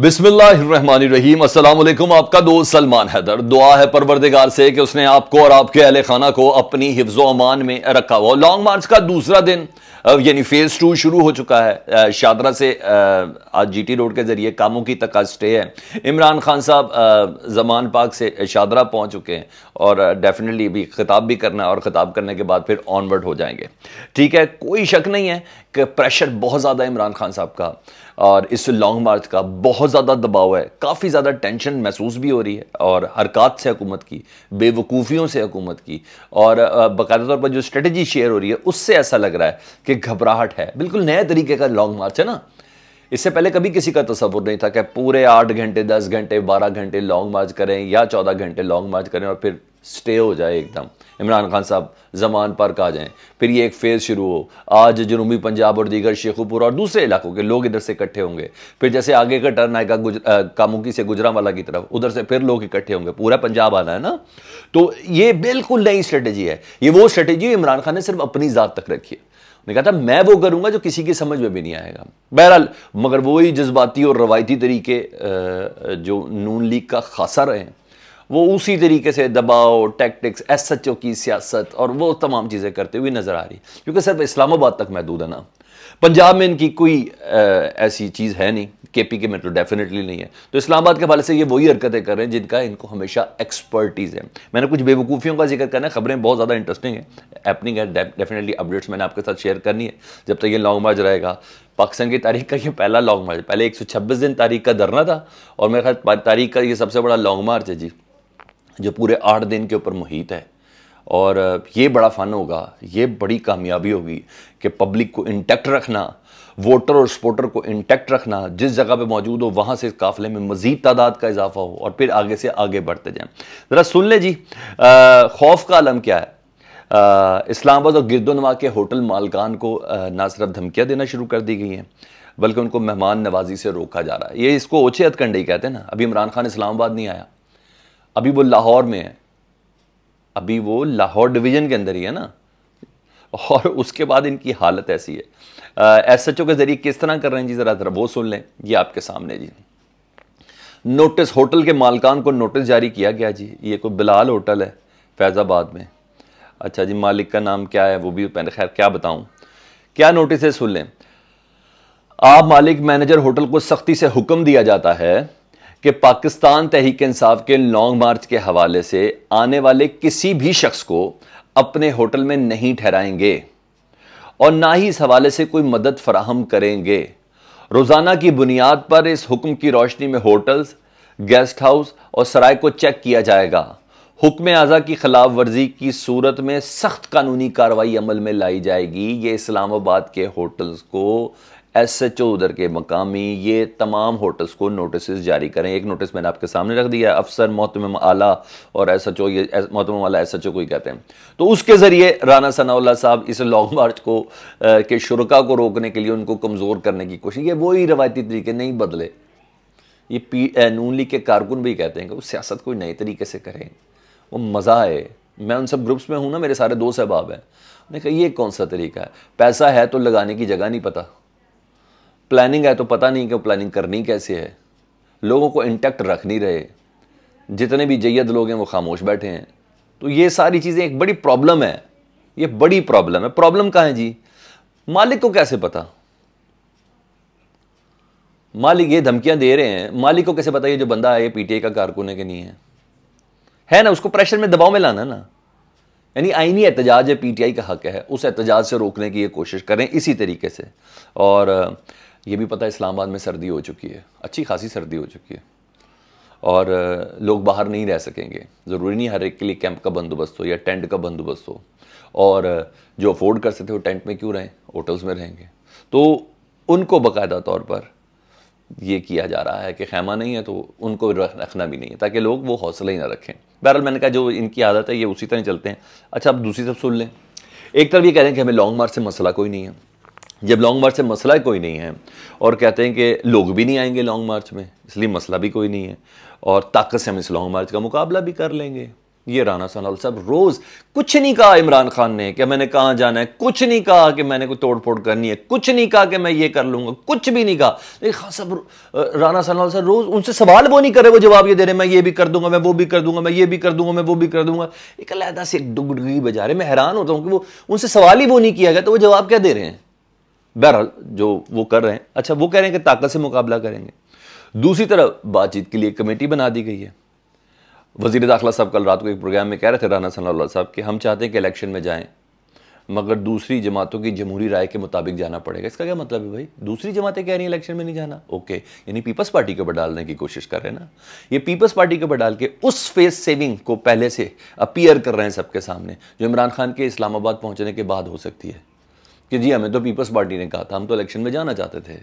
बिस्मिल्लाम असलम आपका दोस्त सलमान हैदर दुआ है परवरदिगार से कि उसने आपको और आपके अहल खाना को अपनी हिफ्ज़ अमान में रखा हुआ लॉन्ग मार्च का दूसरा दिन यानी फेज़ टू शुरू हो चुका है शादरा से आज जी टी रोड के ज़रिए कामों की तक स्टे है इमरान खान साहब जमान पाक से शादरा पहुँच चुके हैं और डेफिनेटली अभी खिताब भी करना है और ख़िताब करने के बाद फिर ऑनवर्ड हो जाएंगे ठीक है कोई शक नहीं है कि प्रेशर बहुत ज़्यादा इमरान खान साहब का और इस लॉन्ग मार्च का बहुत ज़्यादा दबाव है काफ़ी ज़्यादा टेंशन महसूस भी हो रही है और हरकत से हुकूमत की बेवकूफ़ियों से हुकूमत की और बाकायदा तौर पर जो स्ट्रेटजी शेयर हो रही है उससे ऐसा लग रहा है कि घबराहट है बिल्कुल नए तरीके का लॉन्ग मार्च है ना इससे पहले कभी किसी का तस्वुर नहीं था कि पूरे आठ घंटे दस घंटे बारह घंटे लॉन्ग मार्च करें या चौदह घंटे लॉन्ग मार्च करें और फिर स्टे हो जाए एकदम इमरान खान साहब जमान पर आ जाएं फिर ये एक फेज़ शुरू हो आज जनूबी पंजाब और दीगर शेखुपुर और दूसरे इलाकों के लोग इधर से इकट्ठे होंगे फिर जैसे आगे का टर्न आएगा गुज कामुकी से गुजरावाला की तरफ उधर से फिर लोग इकट्ठे होंगे पूरा पंजाब आना है ना तो ये बिल्कुल नई स्ट्रेटेजी है ये वो स्ट्रेटेजी इमरान खान ने सिर्फ अपनी ज़ात तक रखी है कहा था मैं वो करूंगा जो किसी की समझ में भी नहीं आएगा बहरहाल मगर वही जज्बाती और रवायती तरीके जो नून लीग का खासा रहे हैं वो उसी तरीके से दबाव टैक्टिक्स एस एच ओ की सियासत और वो तमाम चीज़ें करते हुए नज़र आ रही क्योंकि सिर्फ इस्लामाबाद तक महदूद है ना पंजाब में इनकी कोई आ, ऐसी चीज़ है नहीं के पी के में तो डेफिनेटली नहीं है तो इस्लामाबाद के हवाले से ये वही हरकतें कर रहे हैं जिनका इनको हमेशा एक्सपर्टीज़ है मैंने कुछ बेवकूफ़ियों का जिक्र करना है खबरें बहुत ज़्यादा इंटरेस्टिंग है अपनिंग है डेफिनेटली अपडेट्स मैंने आपके साथ शेयर करनी है जब तक ये लॉन्ग मार्च रहेगा पाकिस्तान की तारीख का ये पहला लॉन्ग मार्च पहले छब्बीस दिन तारीख का धरना था और मेरे ख्याल तारीख का ये सबसे बड़ा लॉन्ग मार्च है जी जो पूरे आठ दिन के ऊपर मुहित है और ये बड़ा फ़न होगा ये बड़ी कामयाबी होगी कि पब्लिक को इंटैक्ट रखना वोटर और सपोर्टर को इंटैक्ट रखना जिस जगह पे मौजूद हो वहाँ से इस काफ़िले में मज़ीद तादाद का इजाफा हो और फिर आगे से आगे बढ़ते जाएं ज़रा सुन ले जी खौफ का आलम क्या है इस्लामाबाद और गिरदोनवा के होटल मालकान को ना सिर्फ धमकियाँ देना शुरू कर दी गई हैं बल्कि उनको मेहमान नवाजी से रोका जा रहा है ये इसको ओछे हथकंडे कहते हैं ना अभी इमरान खान इस्लामाबाद नहीं आया अभी वो लाहौर में है अभी वो लाहौर डिवीज़न के अंदर ही है ना और उसके बाद इनकी हालत ऐसी है एस एच ओ के ज़रिए किस तरह कर रहे हैं जी ज़रा ज़रा वो सुन लें ये आपके सामने जी नोटिस होटल के मालकान को नोटिस जारी किया गया जी ये कोई बिलाल होटल है फैज़ाबाद में अच्छा जी मालिक का नाम क्या है वो भी पहले खैर क्या बताऊं क्या नोटिस है सुन लें आप मालिक मैनेजर होटल को सख्ती से हुक्म दिया जाता है कि पाकिस्तान तहरीक इंसाफ के लॉन्ग मार्च के हवाले से आने वाले किसी भी शख्स को अपने होटल में नहीं ठहराएंगे और ना ही इस हवाले से कोई मदद फराहम करेंगे रोज़ाना की बुनियाद पर इस हुक्म की रोशनी में होटल्स गेस्ट हाउस और सराय को चेक किया जाएगा हुक्म आजा की खिलाफ वर्जी की सूरत में सख्त कानूनी कार्रवाई अमल में लाई जाएगी ये इस्लामाबाद के होटल्स को एस एच ओ उधर के मकामी ये तमाम होटल्स को नोटिस जारी करें एक नोटिस मैंने आपके सामने रख दिया अफसर मोहतम आला और एस एच ओ ये मोहतम आला एस एच ओ को ही कहते हैं तो उसके ज़रिए राना सनाउल्ला साहब इस लॉन्ग मार्च को आ, के शुरा को रोकने के लिए उनको कमज़ोर करने की कोशिश ये वही रवायती तरीके नहीं बदले ये पी नून लीग के कारकुन भी कहते हैं कि वो सियासत कोई नए तरीके से करें वो मज़ा आए मैं उन सब ग्रुप्स में हूँ ना मेरे सारे दोस्त अहबाब हैं मैंने कहा ये कौन सा तरीका है पैसा है तो लगाने की जगह नहीं पता प्लानिंग है तो पता नहीं कि प्लानिंग करनी कैसे है लोगों को इंटैक्ट रख नहीं रहे जितने भी जैद लोग हैं वो खामोश बैठे हैं तो ये सारी चीज़ें एक बड़ी प्रॉब्लम है ये बड़ी प्रॉब्लम है प्रॉब्लम कहाँ है जी मालिक को कैसे पता मालिक ये धमकियां दे रहे हैं मालिक को कैसे पता ये जो बंदा है ये पीटीए का कारकुन है कि नहीं है है ना उसको प्रेशर में दबाव में लाना ना यानी आईनी एहतजाज है पीटीआई का हक है उस एहतजाज से रोकने की ये कोशिश करें इसी तरीके से और ये भी पता है इस्लामाबाद में सर्दी हो चुकी है अच्छी खासी सर्दी हो चुकी है और लोग बाहर नहीं रह सकेंगे ज़रूरी नहीं हर एक के लिए कैंप का बंदोबस्त हो या टेंट का बंदोबस्त हो और जो अफोर्ड कर सकते हो टेंट में क्यों रहें होटल्स में रहेंगे तो उनको बाकायदा तौर पर ये किया जा रहा है कि खैमा नहीं है तो उनको रखना भी नहीं है ताकि लोग वो हौसला ही ना रखें बहरहाल मैंने कहा जो इनकी आदत है ये उसी तरह चलते हैं अच्छा आप दूसरी तरफ सुन लें एक तरफ ये कह रहे हैं कि हमें लॉन्ग मार्च से मसला कोई नहीं है जब लॉन्ग मार्च से मसला कोई नहीं है और कहते हैं कि लोग भी नहीं आएंगे लॉन्ग मार्च में इसलिए मसला भी कोई नहीं है और ताकत से हम इस लॉन्ग मार्च का मुकाबला भी कर लेंगे ये राना सोनाल साहब रोज़ कुछ नहीं कहा इमरान खान ने कि मैंने कहाँ जाना है कुछ नहीं कहा कि मैंने कोई तोड़ फोड़ करनी है कुछ नहीं कहा कि मैं ये कर लूँगा कुछ भी नहीं कहा लेकिन खान साहब राना सोनाल साहब रोज़ उनसे सवाल वो नहीं करे वो जवाब ये दे रहे मैं ये भी कर दूंगा मैं वो भी कर दूंगा मैं ये भी कर दूंगा मैं वो भी कर दूंगा एक अलहदा से एक बजा रहे मैं हैरान होता हूँ कि वो उनसे सवाल ही वो नहीं किया गया तो वो जवाब क्या दे रहे हैं बहरहाल जो वो कर रहे हैं अच्छा वो कह रहे हैं कि ताकत से मुकाबला करेंगे दूसरी तरफ बातचीत के लिए कमेटी बना दी गई है वजीर दाखिला साहब कल रात को एक प्रोग्राम में कह रहे थे राना सल्ला साहब कि हम चाहते हैं कि इलेक्शन में जाएँ मगर दूसरी जमातों की जमहूरी राय के मुताबिक जाना पड़ेगा इसका क्या मतलब है भाई दूसरी जमातें कह रही हैं इलेक्शन में नहीं जाना ओके यानी पीपल्स पार्टी को ऊपर डालने की कोशिश कर रहे हैं ना ये पीपल्स पार्टी के ऊपर डाल के उस फेस सेविंग को पहले से अपीयर कर रहे हैं सबके सामने जो इमरान खान के इस्लामाबाद पहुंचने के बाद हो सकती है कि जी हमें तो पीपल्स पार्टी ने कहा था हम तो इलेक्शन में जाना चाहते थे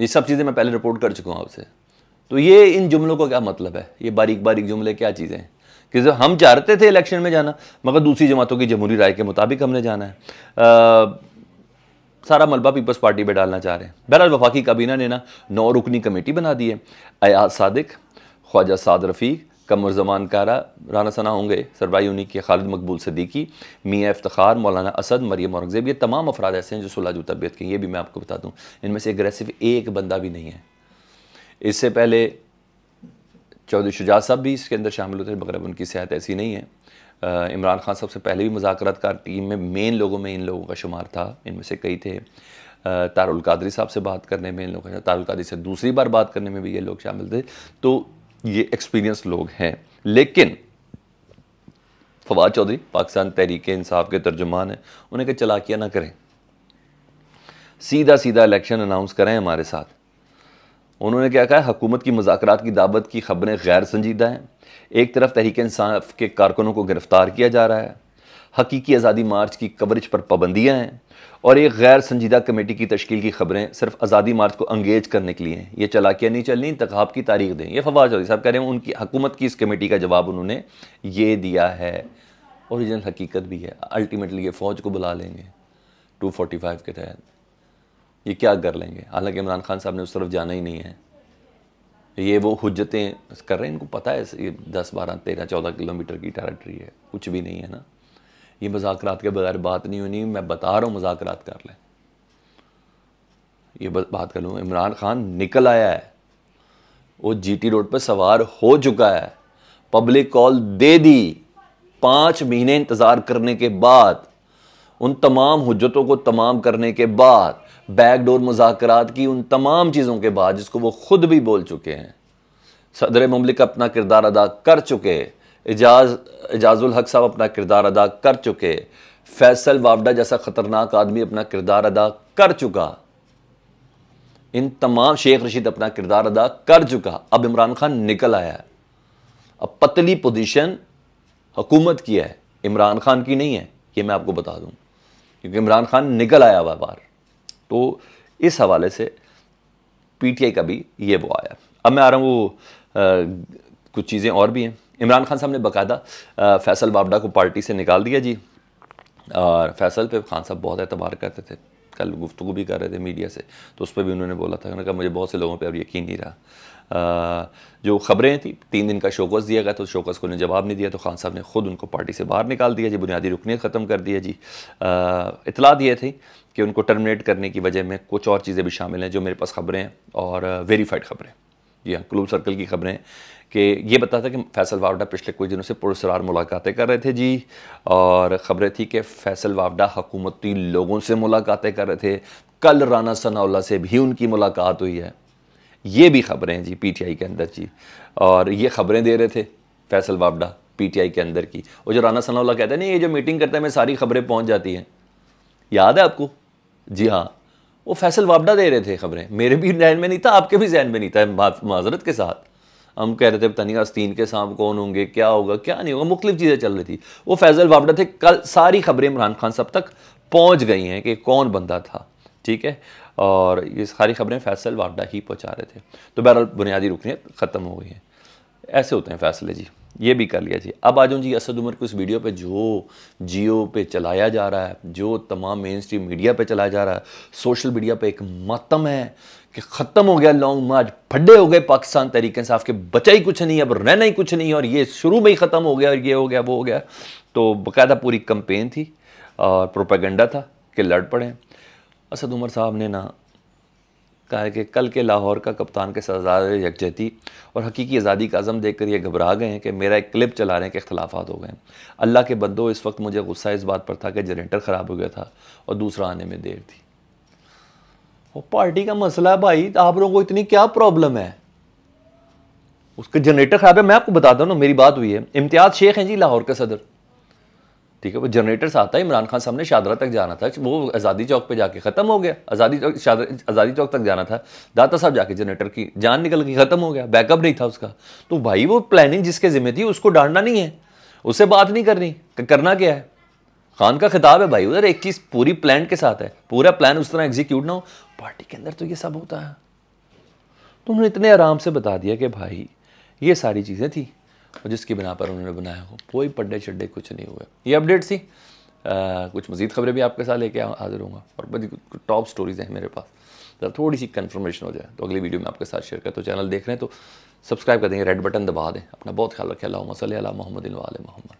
ये सब चीज़ें मैं पहले रिपोर्ट कर चुका हूँ आपसे तो ये इन जुमलों का क्या मतलब है ये बारीक बारीक जुमले क्या चीज़ें हैं कि जब हम चाहते थे इलेक्शन में जाना मगर दूसरी जमातों की जमहूरी राय के मुताबिक हमने जाना है आ, सारा मलबा पीपल्स पार्टी पर डालना चाह रहे हैं बहरहाल वफाकी काबीना ने ना नौ रुकनी कमेटी बना दी है अयाज सादिक ख्वाजा साद रफ़ीक कमर जमान कारा राना सना होंगे सरबाई उन्हीं के खालिद मकबूल सदीकी मियाँ इफ्तार मौलाना असद मरियम औरंगजेब ये तमाम अफराद ऐसे हैं जो सुलह तबियत के ये भी मैं आपको बता दूँ इनमें से एग्रेसिव एक बंदा भी नहीं है इससे पहले चौधरी शुजात साहब भी इसके अंदर शामिल होते हैं मगर उनकी सेहत ऐसी नहीं है इमरान खान साहब से पहले भी मुजाकरात कार टीम में मेन लोगों में इन लोगों का शुमार था इनमें से कई थे तारुल कादरी साहब से बात करने में इन का तारुल कादरी से दूसरी बार बात करने में भी ये लोग शामिल थे तो ये एक्सपीरियंस लोग हैं लेकिन फवाद चौधरी पाकिस्तान तहरीक इंसाफ के तर्जुमान हैं उन्हें कहा चलाकियाँ ना करें सीधा सीधा इलेक्शन अनाउंस करें हमारे साथ उन्होंने क्या कहा हुकूमत की मुजाकरात की दावत की खबरें गैर संजीदा हैं एक तरफ तहरीक इंसाफ के कारकुनों को गिरफ्तार किया जा रहा है हकीकी आज़ादी मार्च की कवरेज पर पाबंदियाँ हैं और एक गैर संजीदा कमेटी की तश्ील की खबरें सिर्फ आज़ादी मार्च को अंगेज करने के लिए हैं ये चलाकियाँ नहीं चलनी इंतखब की तारीख दें यह फवाद चौधरी साहब कह रहे हैं उनकी हकूमत की इस कमेटी का जवाब उन्होंने ये दिया है औरिजिनल हकीकत भी है अल्टीमेटली ये फ़ौज को बुला लेंगे टू फोर्टी फाइव के तहत ये क्या कर लेंगे हालांकि इमरान खान साहब ने उस तरफ जाना ही नहीं है ये वो हजतें कर रहे हैं इनको पता है ये दस बारह तेरह चौदह किलोमीटर की टेरिटरी है कुछ भी नहीं है ना ये मजाक के बगैर बात नहीं होनी मैं बता रहा हूँ मजाक कर लें ये बात कर लूँ इमरान खान निकल आया है वो जीटी रोड पर सवार हो चुका है पब्लिक कॉल दे दी पाँच महीने इंतज़ार करने के बाद उन तमाम हजतों को तमाम करने के बाद बैकडोर मुजाकर की उन तमाम चीज़ों के बाद जिसको वो खुद भी बोल चुके हैं सदर ममलिक अपना किरदार अदा कर चुके एजाज एजाजुल हक साहब अपना किरदार अदा कर चुके फैसल वावडा जैसा ख़तरनाक आदमी अपना किरदार अदा कर चुका इन तमाम शेख रशीद अपना किरदार अदा कर चुका अब इमरान खान निकल आया है अब पतली पोजीशन हुकूमत की है इमरान खान की नहीं है ये मैं आपको बता दूं क्योंकि इमरान खान निकल आया हुआ बार तो इस हवाले से पीटीआई का भी ये वो आया अब मैं आ रहा हूँ वो आ, कुछ चीज़ें और भी हैं इमरान खान साहब ने बाकायदा फैसल बाबडा को पार्टी से निकाल दिया जी और फैसल पे खान साहब बहुत एतबार करते थे कल गुफ्तु भी कर रहे थे मीडिया से तो उस पर भी उन्होंने बोला था उन्होंने कहा मुझे बहुत से लोगों पर अब यकीन नहीं रहा आ, जो खबरें थी तीन दिन का शोकस दिया गया तो शोकस को उन्हें जवाब नहीं दिया तो खान साहब ने खुद उनको पार्टी से बाहर निकाल दिया जी बुनियादी रुकनीत ख़त्म कर दिया जी इतला दिए थी कि उनको टर्मिनेट करने की वजह में कुछ और चीज़ें भी शामिल हैं जो मेरे पास खबरें हैं और वेरीफाइड खबरें जी हाँ क्लोब सर्कल की खबरें कि ये बता था कि फैसल वावडा पिछले कुछ दिनों से पुरसरार मुलाकातें कर रहे थे जी और ख़बरें थी कि फैसल वावडा हकूमती लोगों से मुलाकातें कर रहे थे कल राना सनाउल्ला से भी उनकी मुलाकात हुई है ये भी खबरें हैं जी पीटीआई के अंदर जी और ये खबरें दे रहे थे फैसल वावडा पीटीआई के अंदर की और जो राना सनाउल्ला कहते हैं ना ये जो मीटिंग करता है मैं सारी खबरें पहुँच जाती हैं याद है आपको जी हाँ वो फैसल वापडा दे रहे थे खबरें मेरे भी जहन में नहीं था आपके भी जहन में नहीं था माजरत के साथ हम कह रहे थे पता नहीं आस्तीन के साम कौन होंगे क्या होगा क्या नहीं होगा मुख्तलिफ चीज़ें चल रही थी वो फैजल वापडा थे कल सारी खबरें इमरान खान साहब तक पहुँच गई हैं कि कौन बंदा था ठीक है और ये सारी खबरें फैसल वापडा ही पहुँचा रहे थे तो बहरहाल बुनियादी रुकने ख़त्म हो गई हैं ऐसे होते हैं फैसले जी ये भी कर लिया जी अब आ जाऊँ जी असद उमर को उस वीडियो पे जो जियो पे चलाया जा रहा है जो तमाम मेन स्ट्रीम मीडिया पे चलाया जा रहा है सोशल मीडिया पे एक मातम है कि ख़त्म हो गया लॉन्ग मार्च फड्डे हो गए पाकिस्तान तरीके से आपके बचा ही कुछ नहीं अब रहना ही कुछ नहीं और ये शुरू में ही ख़त्म हो गया और ये हो गया वो हो गया तो बाकायदा पूरी कंपेन थी और प्रोपागेंडा था कि लड़ पड़े असद उमर साहब ने ना कहा है कि कल के लाहौर का कप्तान के सरदार यकजहती और हकीकी आज़ादी का अज़म देख कर ये घबरा गए हैं कि मेरा एक क्लिप चला रहे हैं कि अख्तलाफात हो गए अल्लाह के बदो इस वक्त मुझे गुस्सा इस बात पर था कि जनरेटर ख़राब हो गया था और दूसरा आने में देर थी और पार्टी का मसला है भाई आप लोगों को इतनी क्या प्रॉब्लम है उसका जनरेटर ख़राब है मैं आपको बताता हूँ ना मेरी बात हुई है इम्तियाज़ शेख हैं जी लाहौर के सदर ठीक है वो जनरेटर से आता है इमरान खान साहब ने शादरा तक जाना था वो आज़ादी चौक पे जाके ख़त्म हो गया आज़ादी चौक आज़ादी चौक तक जाना था दाता साहब जाके जनरेटर की जान निकल के ख़त्म हो गया बैकअप नहीं था उसका तो भाई वो प्लानिंग जिसके ज़िम्मे थी उसको डांटना नहीं है उससे बात नहीं करनी करना क्या है खान का खिताब है भाई उधर एक चीज़ पूरी प्लान के साथ है पूरा प्लान उस तरह एग्जीक्यूट ना हो पार्टी के अंदर तो ये सब होता है तो उन्होंने इतने आराम से बता दिया कि भाई ये सारी चीज़ें थी और जिसकी बिना पर उन्होंने बनाया हो कोई पड्डे छड्डे कुछ नहीं हुए ये अपडेट थी कुछ मजीद खबरें भी आपके साथ लेके हाजिर हूँ और टॉप स्टोरीज़ हैं मेरे पास ज़रा थोड़ी सी कन्फर्मेशन हो जाए तो अगली वीडियो में आपके साथ शेयर करता तो चैनल देख रहे हैं तो सब्सक्राइब कर देंगे रेड बटन दबा दें अपना बहुत ख्याल रखें अल्लाह मसल मोहम्मद मोहम्मद